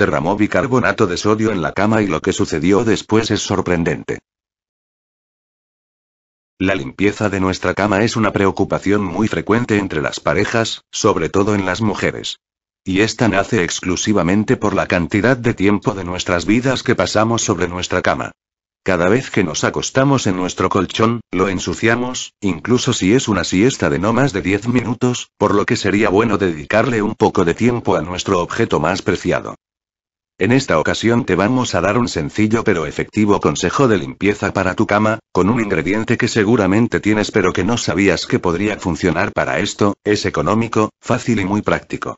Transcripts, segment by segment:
derramó bicarbonato de sodio en la cama y lo que sucedió después es sorprendente. La limpieza de nuestra cama es una preocupación muy frecuente entre las parejas, sobre todo en las mujeres. Y esta nace exclusivamente por la cantidad de tiempo de nuestras vidas que pasamos sobre nuestra cama. Cada vez que nos acostamos en nuestro colchón, lo ensuciamos, incluso si es una siesta de no más de 10 minutos, por lo que sería bueno dedicarle un poco de tiempo a nuestro objeto más preciado. En esta ocasión te vamos a dar un sencillo pero efectivo consejo de limpieza para tu cama, con un ingrediente que seguramente tienes pero que no sabías que podría funcionar para esto, es económico, fácil y muy práctico.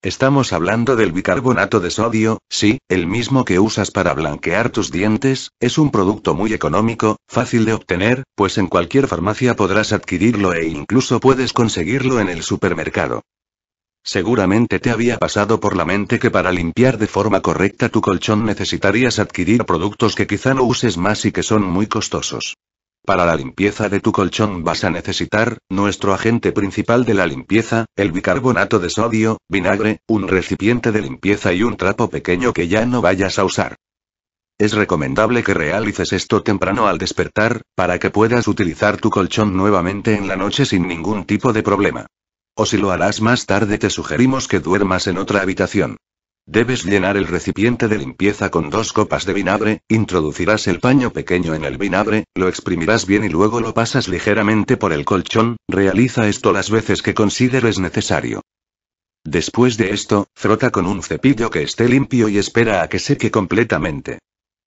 Estamos hablando del bicarbonato de sodio, sí, el mismo que usas para blanquear tus dientes, es un producto muy económico, fácil de obtener, pues en cualquier farmacia podrás adquirirlo e incluso puedes conseguirlo en el supermercado. Seguramente te había pasado por la mente que para limpiar de forma correcta tu colchón necesitarías adquirir productos que quizá no uses más y que son muy costosos. Para la limpieza de tu colchón vas a necesitar, nuestro agente principal de la limpieza, el bicarbonato de sodio, vinagre, un recipiente de limpieza y un trapo pequeño que ya no vayas a usar. Es recomendable que realices esto temprano al despertar, para que puedas utilizar tu colchón nuevamente en la noche sin ningún tipo de problema. O si lo harás más tarde te sugerimos que duermas en otra habitación. Debes llenar el recipiente de limpieza con dos copas de vinagre, introducirás el paño pequeño en el vinagre, lo exprimirás bien y luego lo pasas ligeramente por el colchón, realiza esto las veces que consideres necesario. Después de esto, frota con un cepillo que esté limpio y espera a que seque completamente.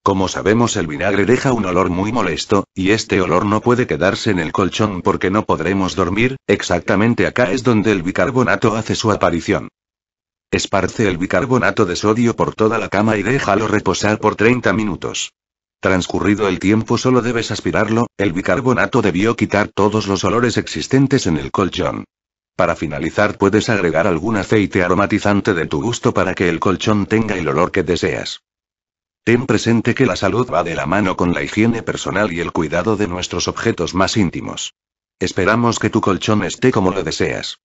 Como sabemos el vinagre deja un olor muy molesto, y este olor no puede quedarse en el colchón porque no podremos dormir, exactamente acá es donde el bicarbonato hace su aparición. Esparce el bicarbonato de sodio por toda la cama y déjalo reposar por 30 minutos. Transcurrido el tiempo solo debes aspirarlo, el bicarbonato debió quitar todos los olores existentes en el colchón. Para finalizar puedes agregar algún aceite aromatizante de tu gusto para que el colchón tenga el olor que deseas. Ten presente que la salud va de la mano con la higiene personal y el cuidado de nuestros objetos más íntimos. Esperamos que tu colchón esté como lo deseas.